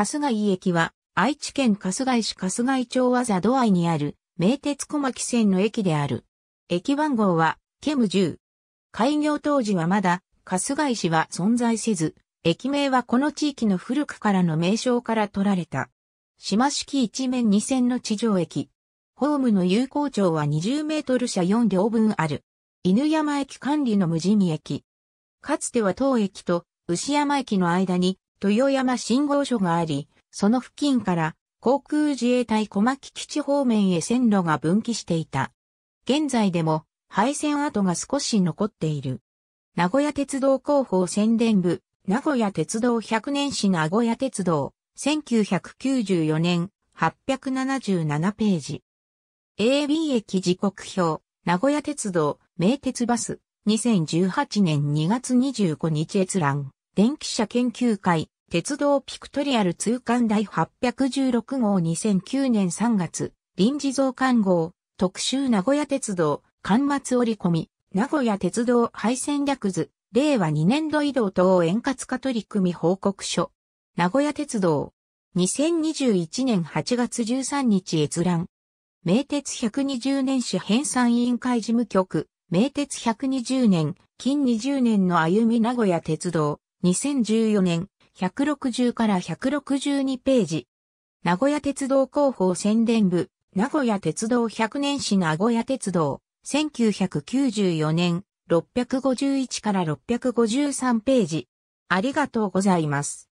春日井駅は、愛知県春日井市春日井町和座土合にある、名鉄小牧線の駅である。駅番号は、ケム10。開業当時はまだ、春日井市は存在せず、駅名はこの地域の古くからの名称から取られた。島式一面二線の地上駅。ホームの有効長は20メートル車4両分ある。犬山駅管理の無人駅。かつては当駅と牛山駅の間に豊山信号所があり、その付近から航空自衛隊小牧基地方面へ線路が分岐していた。現在でも廃線跡が少し残っている。名古屋鉄道広報宣伝部、名古屋鉄道100年史名古屋鉄道、1994年、877ページ。AB 駅時刻表、名古屋鉄道、名鉄バス、2018年2月25日閲覧。電気車研究会、鉄道ピクトリアル通貫第816号2009年3月、臨時増刊号、特集名古屋鉄道、刊末折り込み、名古屋鉄道廃線略図、令和2年度移動等円滑化取り組み報告書。名古屋鉄道、2021年8月13日閲覧。名鉄120年史編纂委員会事務局、名鉄120年、近20年の歩み名古屋鉄道、2014年、160から162ページ。名古屋鉄道広報宣伝部、名古屋鉄道100年史名古屋鉄道、1994年、651から653ページ。ありがとうございます。